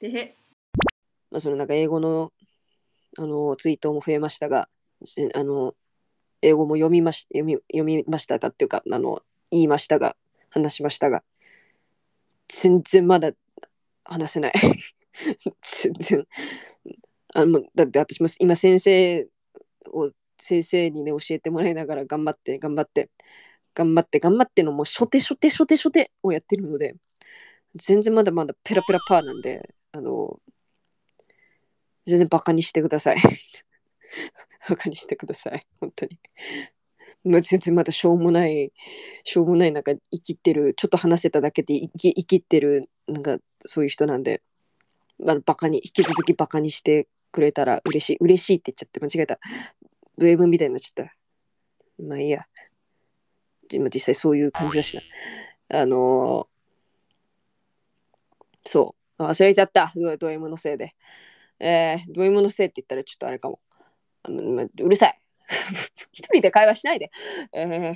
で、まあ、そのなんか英語のあのツイートも増えましたが、あの英語も読みまし読み読みましたかっていうかあの言いましたが話しましたが全然まだ話せない 全然あのだって私も今先生を先生にね教えてもらいながら頑張って頑張って頑張って頑張ってのもう初手初手初手初手をやってるので全然まだまだペラペラパーなんであの、全然バカにしてください。バ カにしてください。本当に。まあ、全然まだしょうもない、しょうもない、なんか生きてる、ちょっと話せただけで生き生きてる、なんかそういう人なんで、あのバカに、引き続きバカにしてくれたら嬉しい、嬉しいって言っちゃって、間違えた。ドエ M みたいになっちゃった。まあいいや。今実際そういう感じだしな。あのー、そ忘れちゃった。ド M のせいで。えー、ド M のせいって言ったらちょっとあれかも。うるさい。一人で会話しないで。えー